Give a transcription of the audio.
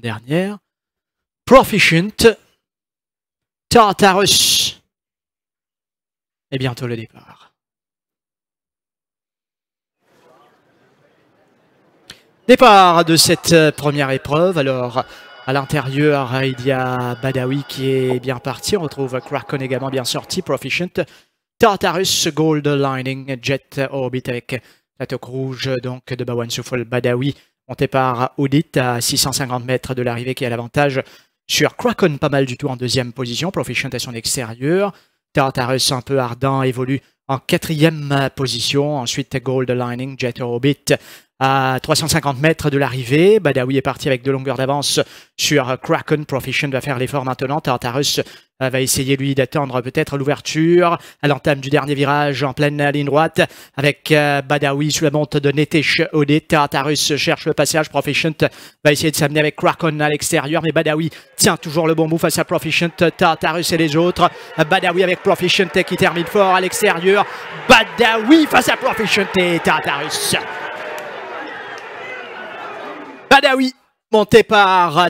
dernière. Proficient. Tartarus. Et bientôt le départ. Départ de cette euh, première épreuve. Alors, à l'intérieur, euh, il y a Badawi qui est bien parti. On retrouve Kraken également bien sorti. Proficient. Tartarus, Gold Lining, Jet Orbit avec la toque rouge donc de Bawan Soufol Badawi monté par Audit à 650 mètres de l'arrivée qui a l'avantage sur Kraken pas mal du tout en deuxième position. Proficient à son extérieur. Tartarus un peu ardent évolue en quatrième position. Ensuite Gold Lining, Jet Orbit à 350 mètres de l'arrivée. Badawi est parti avec deux longueurs d'avance sur Kraken. Proficient va faire l'effort maintenant. Tartarus euh, va essayer lui d'attendre peut-être l'ouverture à l'entame du dernier virage en pleine ligne droite avec euh, Badawi sous la monte de Netesh Ode. Tartarus cherche le passage. Proficient va essayer de s'amener avec Kraken à l'extérieur mais Badawi tient toujours le bon bout face à Proficient. Tartarus et les autres. Badawi avec Proficient qui termine fort à l'extérieur. Badawi face à Proficient et Tartarus. Badawi, monté par